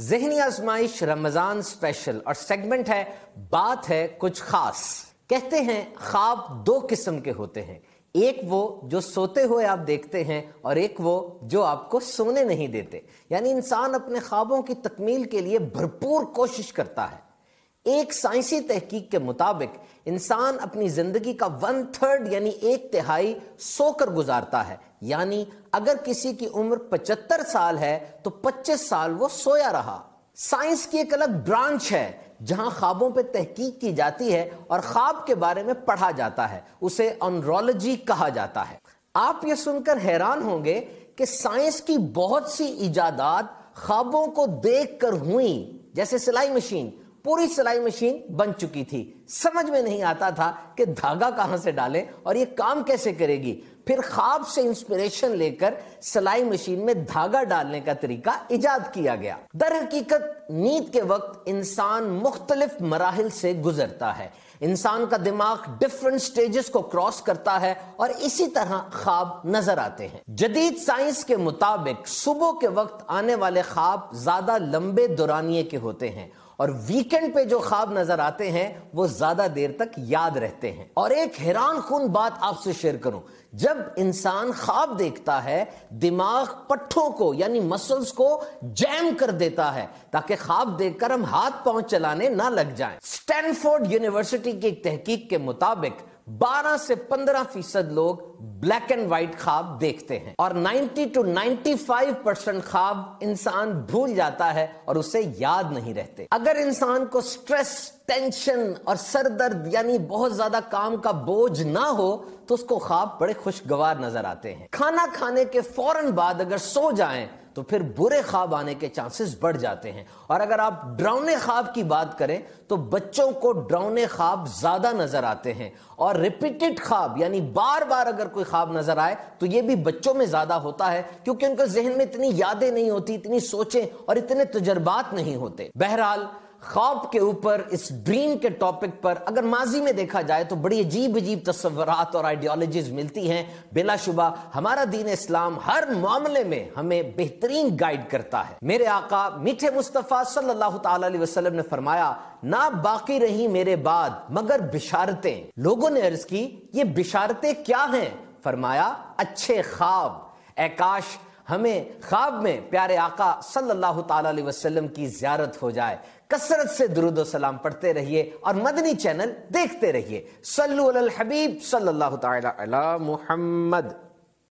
जहनी आजमाइश रमज़ान स्पेशल और सेगमेंट है बात है कुछ खास कहते हैं ख्वाब दो किस्म के होते हैं एक वो जो सोते हुए आप देखते हैं और एक वो जो आपको सोने नहीं देते यानी इंसान अपने ख्वाबों की तकमील के लिए भरपूर कोशिश करता है एक साइंसी तहकीक के मुताबिक इंसान अपनी ज़िंदगी का वन थर्ड यानी एक तिहाई सोकर गुजारता है यानी अगर किसी की उम्र 75 साल है तो 25 साल वो सोया रहा साइंस की एक अलग ब्रांच है जहां ख्वाबों पर तहकीक की जाती है और ख्वाब के बारे में पढ़ा जाता है उसे ऑनरोलॉजी कहा जाता है आप यह सुनकर हैरान होंगे कि साइंस की बहुत सी ईजादात ख्वाबों को देखकर हुई जैसे सिलाई मशीन पूरी सिलाई मशीन बन चुकी थी समझ में नहीं आता था कि धागा कहां से डालें और ये काम कैसे करेगी फिर ख्वाब से इंस्पिरेशन लेकर सिलाई मशीन में धागा डालने का तरीका इजाद किया गया दर हकीकत नींद के वक्त इंसान मुख्तलिफ मराहल से गुजरता है इंसान का दिमाग डिफरेंट स्टेजेस को क्रॉस करता है और इसी तरह ख्वाब नजर आते हैं जदीद साइंस के मुताबिक सुबह के वक्त आने वाले ख्वाब ज्यादा लंबे दुरानिए के होते हैं और वीकेंड पे जो ख्वाब नजर आते हैं वो ज्यादा देर तक याद रहते हैं और एक हैरान खून बात आपसे शेयर करूं जब जब इंसान ख्वाब देखता है दिमाग पट्ठों को यानी मसल्स को जैम कर देता है ताकि ख्वाब देखकर हम हाथ पांव चलाने ना लग जाएं। स्टैनफोर्ड यूनिवर्सिटी की एक तहकीक के मुताबिक 12 से 15 फीसद लोग ब्लैक एंड व्हाइट ख्वाब देखते हैं और 90 टू 95 परसेंट ख्वाब इंसान भूल जाता है और उसे याद नहीं रहते अगर इंसान को स्ट्रेस टेंशन और सरदर्द यानी बहुत ज्यादा काम का बोझ ना हो तो उसको ख्वाब बड़े खुशगवार नजर आते हैं खाना खाने के फौरन बाद अगर सो जाएं तो फिर बुरे ख्वाब आने के चांसेस बढ़ जाते हैं और अगर आप ड्राउने ख्वाब की बात करें तो बच्चों को ड्राउने ख्वाब ज्यादा नजर आते हैं और रिपीटेड ख्वाब यानी बार बार अगर कोई ख्वाब नजर आए तो यह भी बच्चों में ज्यादा होता है क्योंकि उनके जहन में इतनी यादें नहीं होती इतनी सोचें और इतने तजर्बात नहीं होते बहरहाल ख्वाब के ऊपर इस ड्रीम के टॉपिक पर अगर माजी में देखा जाए तो बड़ी अजीब अजीब तस्वरत और आइडियोलॉजीज मिलती हैं बिलाशुबा हमारा दीन इस्लाम हर मामले में हमें बेहतरीन गाइड करता है मेरे आका मीठे मुस्तफ़ा सल्लल्लाहु अलैहि वसल्लम ने फरमाया ना बाकी रही मेरे बाद मगर बिशारतें लोगों ने अर्ज की ये बिशारतें क्या हैं फरमाया अच्छे ख्वाब एकाश हमें ख्वाब में प्यारे आका सल्लल्लाहु अलैहि वसल्लम की ज्यारत हो जाए कसरत से दरुद सलाम पढ़ते रहिए और मदनी चैनल देखते रहिए सल्लु अल हबीब सल्लल्लाहु ताला अला मुहम्मद